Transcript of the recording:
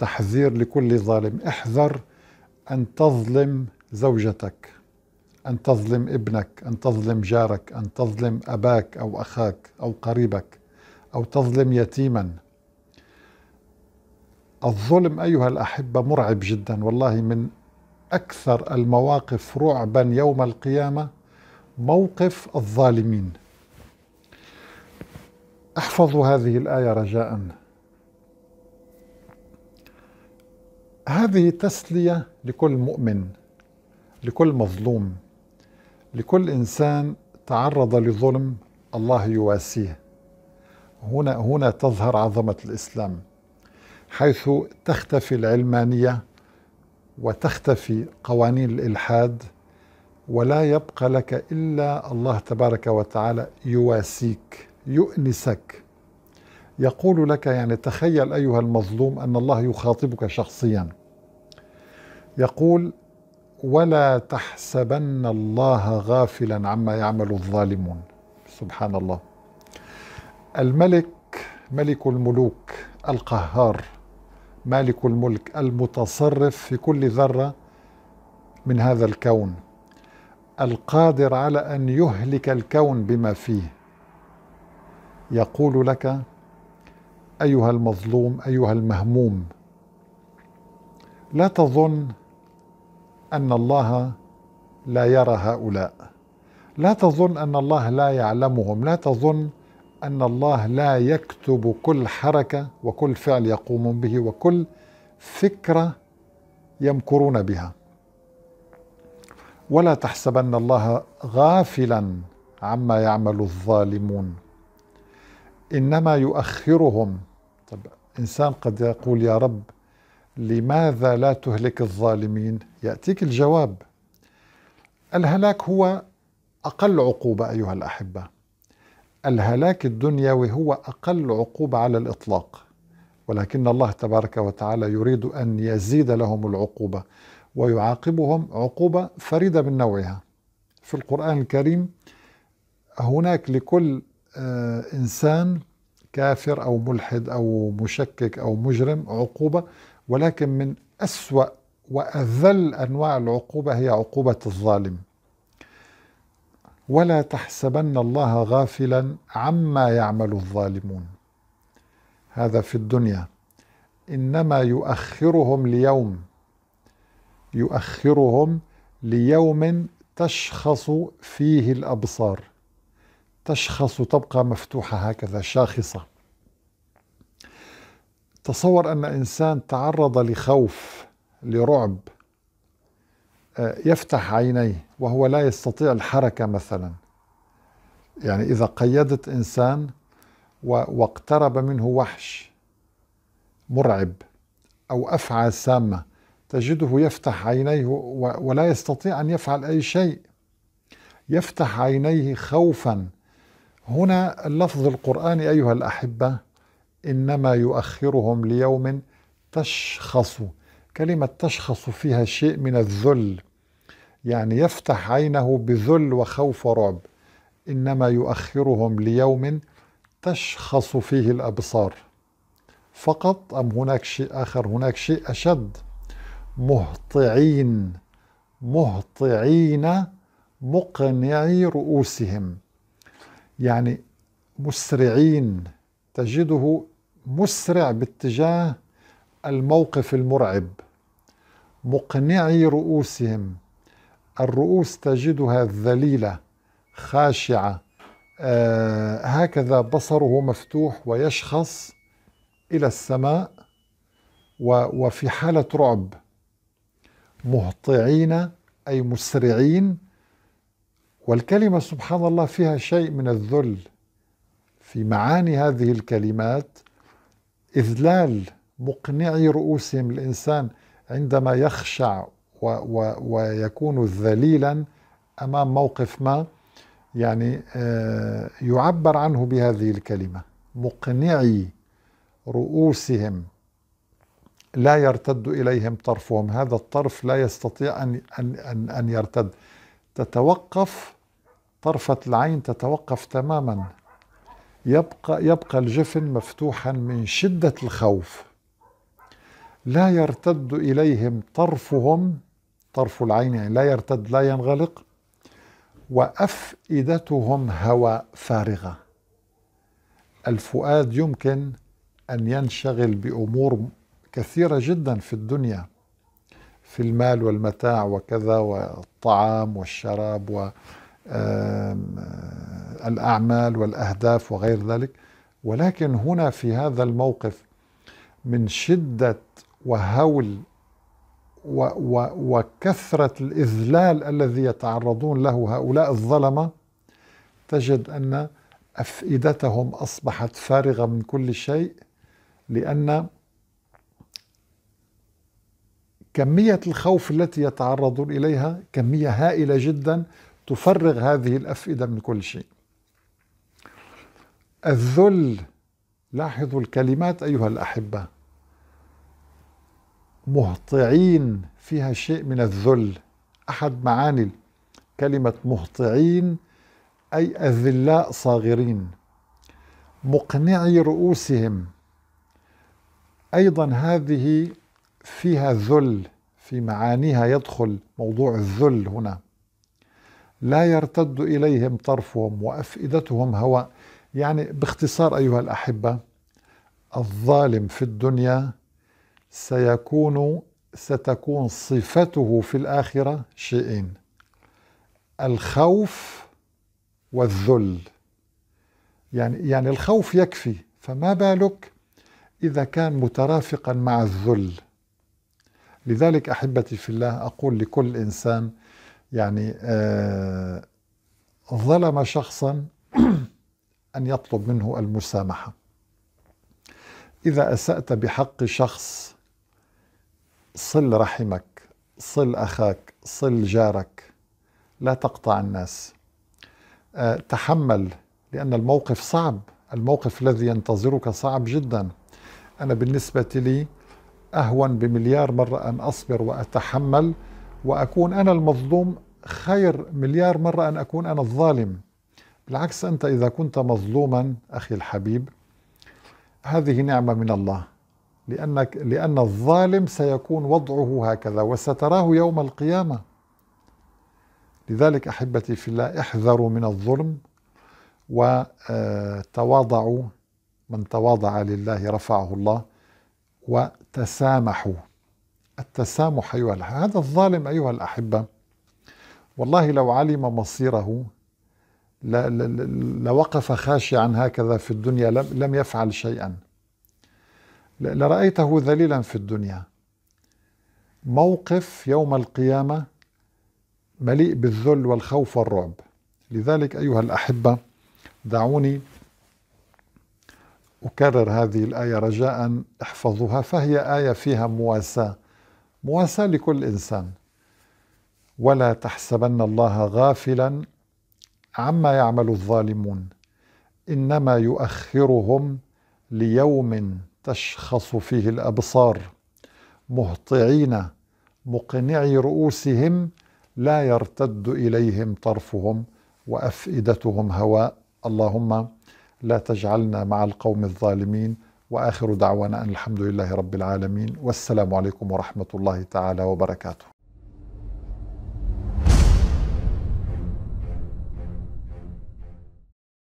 تحذير لكل ظالم احذر أن تظلم زوجتك أن تظلم ابنك أن تظلم جارك أن تظلم أباك أو أخاك أو قريبك أو تظلم يتيما الظلم أيها الأحبة مرعب جدا والله من أكثر المواقف رعبا يوم القيامة موقف الظالمين احفظوا هذه الآية رجاءً هذه تسلية لكل مؤمن لكل مظلوم لكل إنسان تعرض لظلم الله يواسيه هنا هنا تظهر عظمة الإسلام حيث تختفي العلمانية وتختفي قوانين الإلحاد ولا يبقى لك إلا الله تبارك وتعالى يواسيك يؤنسك يقول لك يعني تخيل أيها المظلوم أن الله يخاطبك شخصياً يقول ولا تحسبن الله غافلا عما يعمل الظالمون سبحان الله الملك ملك الملوك القهار مالك الملك المتصرف في كل ذره من هذا الكون القادر على ان يهلك الكون بما فيه يقول لك ايها المظلوم ايها المهموم لا تظن أن الله لا يرى هؤلاء لا تظن أن الله لا يعلمهم لا تظن أن الله لا يكتب كل حركة وكل فعل يقومون به وكل فكرة يمكرون بها ولا تحسبن الله غافلا عما يعمل الظالمون إنما يؤخرهم طب إنسان قد يقول يا رب لماذا لا تهلك الظالمين ياتيك الجواب الهلاك هو اقل عقوبه ايها الاحبه الهلاك الدنيوي هو اقل عقوبه على الاطلاق ولكن الله تبارك وتعالى يريد ان يزيد لهم العقوبه ويعاقبهم عقوبه فريده من نوعها في القران الكريم هناك لكل آه، انسان كافر او ملحد او مشكك او مجرم عقوبه ولكن من أسوأ وأذل أنواع العقوبة هي عقوبة الظالم ولا تحسبن الله غافلا عما يعمل الظالمون هذا في الدنيا انما يؤخرهم ليوم يؤخرهم ليوم تشخص فيه الابصار تشخص تبقى مفتوحه هكذا شاخصه تصور أن إنسان تعرض لخوف لرعب آه، يفتح عينيه وهو لا يستطيع الحركة مثلا يعني إذا قيدت إنسان واقترب منه وحش مرعب أو أفعى سامة تجده يفتح عينيه ولا يستطيع أن يفعل أي شيء يفتح عينيه خوفا هنا اللفظ القرآني أيها الأحبة انما يؤخرهم ليوم تشخص كلمه تشخص فيها شيء من الذل يعني يفتح عينه بذل وخوف ورعب انما يؤخرهم ليوم تشخص فيه الابصار فقط ام هناك شيء اخر هناك شيء اشد مهطعين مهطعين مقنعي رؤوسهم يعني مسرعين تجده مسرع باتجاه الموقف المرعب مقنعي رؤوسهم الرؤوس تجدها ذليله خاشعه آه هكذا بصره مفتوح ويشخص الى السماء وفي حاله رعب مهطعين اي مسرعين والكلمه سبحان الله فيها شيء من الذل في معاني هذه الكلمات إذلال مقنعي رؤوسهم الإنسان عندما يخشع و و ويكون ذليلا أمام موقف ما يعني آه، يعبر عنه بهذه الكلمة مقنعي رؤوسهم لا يرتد إليهم طرفهم هذا الطرف لا يستطيع أن, أن, أن, يرتد تتوقف طرفة العين تتوقف تماما يبقى يبقى الجفن مفتوحا من شدة الخوف لا يرتد إليهم طرفهم طرف العين يعني لا يرتد لا ينغلق وأفئدتهم هواء فارغة الفؤاد يمكن أن ينشغل بأمور كثيرة جدا في الدنيا في المال والمتاع وكذا والطعام والشراب و الأعمال والأهداف وغير ذلك ولكن هنا في هذا الموقف من شدة وهول و و وكثرة الإذلال الذي يتعرضون له هؤلاء الظلمة تجد أن أفئدتهم أصبحت فارغة من كل شيء لأن كمية الخوف التي يتعرضون إليها كمية هائلة جدا تفرغ هذه الأفئدة من كل شيء الذل لاحظوا الكلمات أيها الأحبة مهطعين فيها شيء من الذل أحد معاني كلمة مهطعين أي أذلاء صاغرين مقنعي رؤوسهم أيضا هذه فيها ذل في معانيها يدخل موضوع الذل هنا لا يرتد إليهم طرفهم وأفئدتهم هواء يعني باختصار أيها الأحبة الظالم في الدنيا سيكون ستكون صفته في الآخرة شيئين الخوف والذل يعني يعني الخوف يكفي فما بالك إذا كان مترافقا مع الذل لذلك أحبتي في الله أقول لكل إنسان يعني آه ظلم شخصا أن يطلب منه المسامحة إذا أسأت بحق شخص صل رحمك صل أخاك صل جارك لا تقطع الناس آه، تحمل لأن الموقف صعب الموقف الذي ينتظرك صعب جدا أنا بالنسبة لي أهون بمليار مرة أن أصبر وأتحمل وأكون أنا المظلوم خير مليار مرة أن أكون أنا الظالم بالعكس أنت إذا كنت مظلوما أخي الحبيب هذه نعمة من الله لأنك لأن الظالم سيكون وضعه هكذا وستراه يوم القيامة لذلك أحبتي في الله احذروا من الظلم وتواضعوا من تواضع لله رفعه الله وتسامحوا التسامح أيها هذا الظالم أيها الأحبة والله لو علم مصيره لوقف خاشعا هكذا في الدنيا لم يفعل شيئا لرأيته ذليلا في الدنيا موقف يوم القيامة مليء بالذل والخوف والرعب لذلك أيها الأحبة دعوني أكرر هذه الآية رجاء احفظوها فهي آية فيها مواساة مواساة لكل إنسان ولا تحسبن الله غافلا عما يعمل الظالمون انما يؤخرهم ليوم تشخص فيه الابصار مهطعين مقنعي رؤوسهم لا يرتد اليهم طرفهم وافئدتهم هواء اللهم لا تجعلنا مع القوم الظالمين واخر دعوانا ان الحمد لله رب العالمين والسلام عليكم ورحمه الله تعالى وبركاته